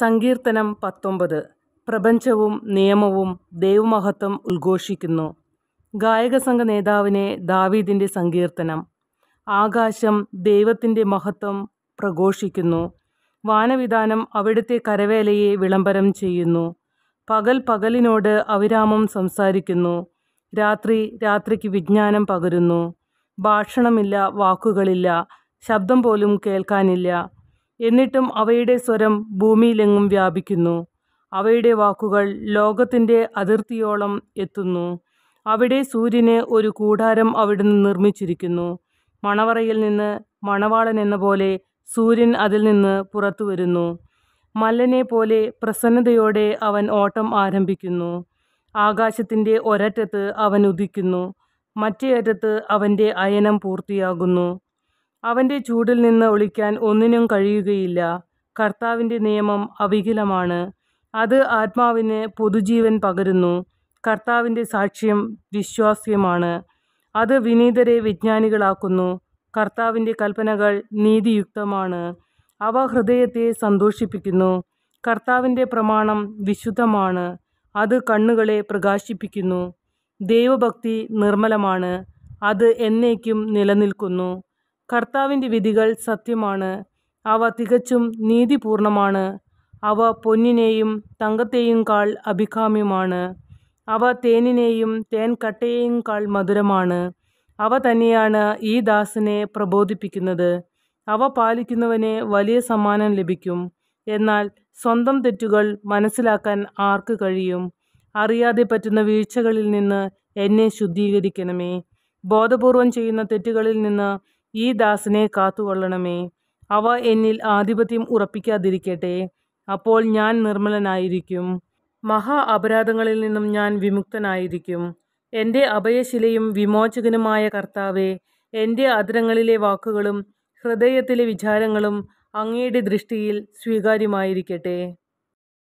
സങ്കീർത്തനം പത്തൊമ്പത് പ്രപഞ്ചവും നിയമവും ദൈവമഹത്വം ഉദ്ഘോഷിക്കുന്നു ഗായകസംഘ നേതാവിനെ ദാവീദിൻ്റെ സങ്കീർത്തനം ആകാശം ദൈവത്തിൻ്റെ മഹത്വം പ്രഘോഷിക്കുന്നു വാനവിധാനം അവിടുത്തെ കരവേലയെ വിളംബരം ചെയ്യുന്നു പകൽ പകലിനോട് അവിരാമം സംസാരിക്കുന്നു രാത്രി രാത്രിക്ക് വിജ്ഞാനം പകരുന്നു ഭാഷണമില്ല വാക്കുകളില്ല ശബ്ദം പോലും കേൾക്കാനില്ല എന്നിട്ടും അവയുടെ സ്വരം ഭൂമിയിലെങ്ങും വ്യാപിക്കുന്നു അവയുടെ വാക്കുകൾ ലോകത്തിൻ്റെ അതിർത്തിയോളം എത്തുന്നു അവിടെ സൂര്യന് ഒരു കൂടാരം അവിടുന്ന് നിർമ്മിച്ചിരിക്കുന്നു മണവറയിൽ നിന്ന് മണവാളൻ എന്ന പോലെ സൂര്യൻ അതിൽ നിന്ന് പുറത്തു വരുന്നു മല്ലനെ പോലെ പ്രസന്നതയോടെ അവൻ ഓട്ടം ആരംഭിക്കുന്നു ആകാശത്തിൻ്റെ ഒരറ്റത്ത് അവൻ ഉദിക്കുന്നു മറ്റേ അറ്റത്ത് അവൻ്റെ അയനം പൂർത്തിയാകുന്നു അവൻ്റെ ചൂടിൽ നിന്ന് ഒളിക്കാൻ ഒന്നിനും കഴിയുകയില്ല കർത്താവിൻ്റെ നിയമം അവികലമാണ് അത് ആത്മാവിന് പൊതുജീവൻ പകരുന്നു കർത്താവിൻ്റെ സാക്ഷ്യം വിശ്വാസ്യമാണ് അത് വിനീതരെ വിജ്ഞാനികളാക്കുന്നു കർത്താവിൻ്റെ കൽപ്പനകൾ നീതിയുക്തമാണ് അവ ഹൃദയത്തെ സന്തോഷിപ്പിക്കുന്നു കർത്താവിൻ്റെ പ്രമാണം വിശുദ്ധമാണ് അത് കണ്ണുകളെ പ്രകാശിപ്പിക്കുന്നു ദൈവഭക്തി നിർമ്മലമാണ് അത് എന്നേക്കും നിലനിൽക്കുന്നു കർത്താവിൻ്റെ വിധികൾ സത്യമാണ് അവ തികച്ചും നീതിപൂർണമാണ് അവ പൊന്നിനെയും തങ്കത്തെയും കാൾ അഭികാമ്യമാണ് അവ തേനിനെയും തേൻകട്ടയെയും കാൾ മധുരമാണ് അവ തന്നെയാണ് ഈ ദാസനെ പ്രബോധിപ്പിക്കുന്നത് അവ പാലിക്കുന്നവനെ വലിയ സമ്മാനം ലഭിക്കും എന്നാൽ സ്വന്തം തെറ്റുകൾ മനസ്സിലാക്കാൻ ആർക്ക് കഴിയും അറിയാതെ പറ്റുന്ന വീഴ്ചകളിൽ നിന്ന് എന്നെ ശുദ്ധീകരിക്കണമേ ബോധപൂർവം ചെയ്യുന്ന തെറ്റുകളിൽ നിന്ന് ഈ ദാസനെ കാത്തുകൊള്ളണമേ അവ എന്നിൽ ആധിപത്യം ഉറപ്പിക്കാതിരിക്കട്ടെ അപ്പോൾ ഞാൻ നിർമ്മലനായിരിക്കും മഹാ അപരാധങ്ങളിൽ നിന്നും ഞാൻ വിമുക്തനായിരിക്കും എൻ്റെ അഭയശിലയും വിമോചകനുമായ കർത്താവെ എൻ്റെ അതിരങ്ങളിലെ വാക്കുകളും ഹൃദയത്തിലെ വിചാരങ്ങളും അങ്ങയുടെ ദൃഷ്ടിയിൽ സ്വീകാര്യമായിരിക്കട്ടെ